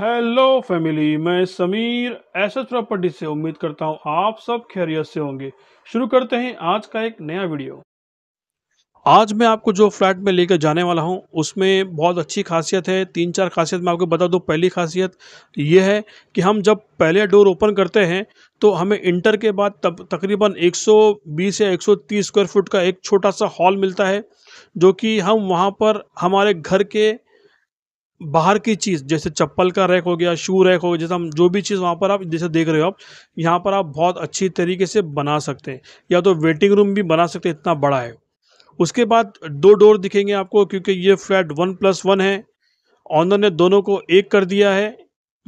hello family मैं Sameer S S property से उम्मीद करता हूँ आप सब खैरियत से होंगे शुरू करते हैं आज का एक नया वीडियो आज मैं आपको जो फ्लैट में लेकर जाने वाला हूं उसमें बहुत अच्छी खासियत है तीन चार खासियत मैं आपको बता दूं पहली खासियत यह है कि हम जब पहले डोर ओपन करते हैं तो हमें इंटर के बाद तब तकरीबन 120 या 130 स्क्वायर फुट का एक छोटा सा हॉल मिलता है जो कि हम वहाँ पर हमारे घर के बाहर की चीज़ जैसे चप्पल का रैक हो गया शू रैक हो गया जैसे हम जो भी चीज़ वहाँ पर आप जैसे देख रहे हो आप यहाँ पर आप बहुत अच्छी तरीके से बना सकते हैं या तो वेटिंग रूम भी बना सकते हैं इतना बड़ा है उसके बाद दो डोर दिखेंगे आपको क्योंकि ये फ्लैट वन प्लस वन है ऑनर ने दोनों को एक कर दिया है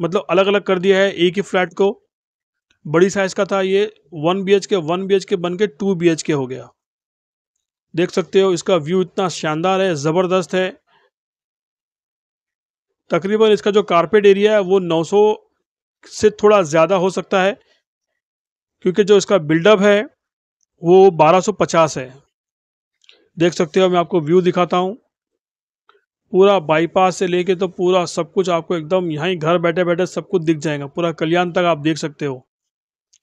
मतलब अलग अलग कर दिया है एक ही फ्लैट को बड़ी साइज़ का था ये one B H K one B H K बन के टू बी एच के हो गया देख सकते हो इसका व्यू इतना शानदार है ज़बरदस्त है तकरीबन इसका जो कारपेट एरिया है वो 900 से थोड़ा ज़्यादा हो सकता है क्योंकि जो इसका बिल्डअप है वो 1250 है देख सकते हो मैं आपको व्यू दिखाता हूँ पूरा बाईपास से लेके तो पूरा सब कुछ आपको एकदम यहाँ ही घर बैठे बैठे सब कुछ दिख जाएगा पूरा कल्याण तक आप देख सकते हो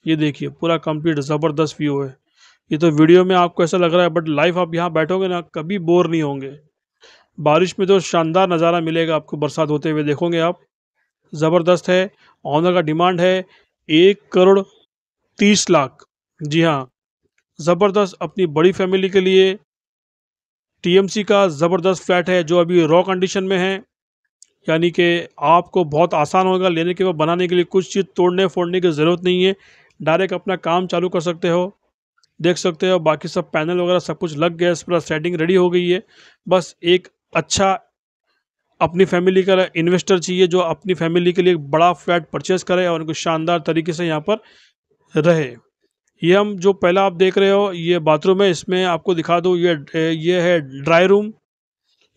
ये देखिए पूरा कंप्लीट ज़बरदस्त व्यू है ये तो वीडियो में आपको ऐसा लग रहा है बट लाइफ आप यहाँ बैठोगे ना कभी बोर नहीं होंगे बारिश में तो शानदार नज़ारा मिलेगा आपको बरसात होते हुए देखोगे आप ज़बरदस्त है ऑनर का डिमांड है एक करोड़ तीस लाख जी हाँ ज़बरदस्त अपनी बड़ी फैमिली के लिए टीएमसी का ज़बरदस्त फ्लैट है जो अभी रॉ कंडीशन में है यानी कि आपको बहुत आसान होगा लेने के बाद बनाने के लिए कुछ चीज़ तोड़ने फोड़ने की ज़रूरत नहीं है डायरेक्ट अपना काम चालू कर सकते हो देख सकते हो बाकी सब पैनल वगैरह सब कुछ लग गया इस पूरा सेटिंग रेडी हो गई है बस एक अच्छा अपनी फैमिली का इन्वेस्टर चाहिए जो अपनी फैमिली के लिए बड़ा फ्लैट परचेस करे और उनको शानदार तरीके से यहाँ पर रहे ये हम जो पहला आप देख रहे हो ये बाथरूम है इसमें आपको दिखा दूँ ये ये है ड्राई रूम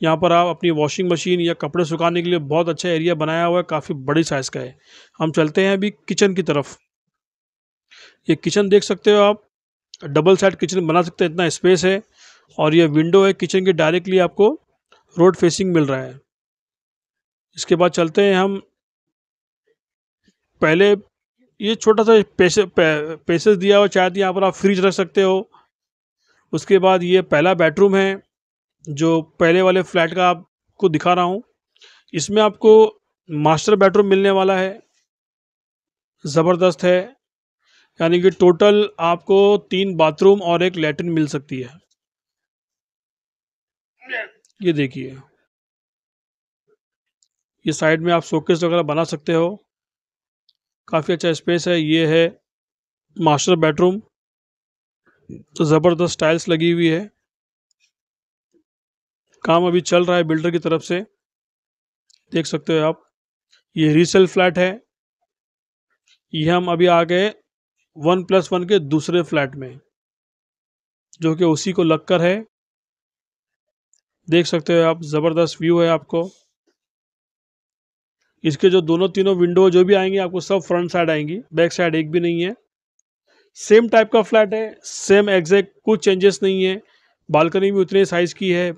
यहाँ पर आप अपनी वॉशिंग मशीन या कपड़े सुखाने के लिए बहुत अच्छा एरिया बनाया हुआ है काफ़ी बड़ी साइज़ का है हम चलते हैं अभी किचन की तरफ ये किचन देख सकते हो आप डबल साइड किचन बना सकते हैं इतना स्पेस है और ये विंडो है किचन की डायरेक्टली आपको रोड फेसिंग मिल रहा है इसके बाद चलते हैं हम पहले ये छोटा सा पैसे पैसेज दिया हुआ तो यहाँ पर आप फ्रिज रख सकते हो उसके बाद ये पहला बेडरूम है जो पहले वाले फ्लैट का आपको दिखा रहा हूँ इसमें आपको मास्टर बेडरूम मिलने वाला है ज़बरदस्त है यानी कि टोटल आपको तीन बाथरूम और एक लेटरिन मिल सकती है ये देखिए ये साइड में आप शोकेस वगैरह बना सकते हो काफ़ी अच्छा स्पेस है ये है मास्टर बेडरूम तो ज़बरदस्त टाइल्स लगी हुई है काम अभी चल रहा है बिल्डर की तरफ से देख सकते हो आप ये रीसेल फ्लैट है ये हम अभी आ गए वन प्लस वन के दूसरे फ्लैट में जो कि उसी को लगकर है देख सकते हो आप ज़बरदस्त व्यू है आपको इसके जो दोनों तीनों विंडो जो भी आएंगे आपको सब फ्रंट साइड आएंगी बैक साइड एक भी नहीं है सेम टाइप का फ्लैट है सेम एग्जैक्ट कुछ चेंजेस नहीं है बालकनी भी उतने साइज़ की है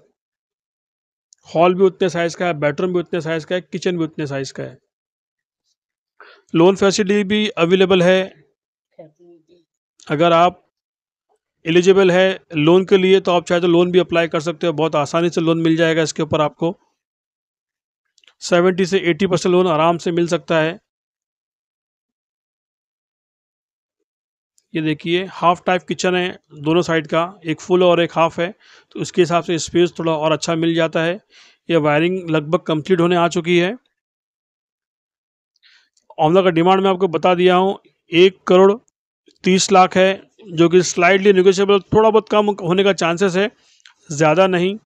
हॉल भी उतने साइज़ का है बेडरूम भी उतने साइज़ का है किचन भी उतने साइज़ का है लोन फैसिलिटी भी अवेलेबल है अगर आप एलिजिबल है लोन के लिए तो आप चाहे तो लोन भी अप्लाई कर सकते हो बहुत आसानी से लोन मिल जाएगा इसके ऊपर आपको सेवेंटी से एट्टी परसेंट लोन आराम से मिल सकता है ये देखिए हाफ टाइप किचन है दोनों साइड का एक फुल और एक हाफ है तो उसके हिसाब से स्पेस थोड़ा और अच्छा मिल जाता है ये वायरिंग लगभग कंप्लीट होने आ चुकी है ऑमला का डिमांड मैं आपको बता दिया हूँ एक करोड़ तीस लाख है जो कि स्लाइडली निगोशियबल थोड़ा बहुत कम होने का चांसेस है ज़्यादा नहीं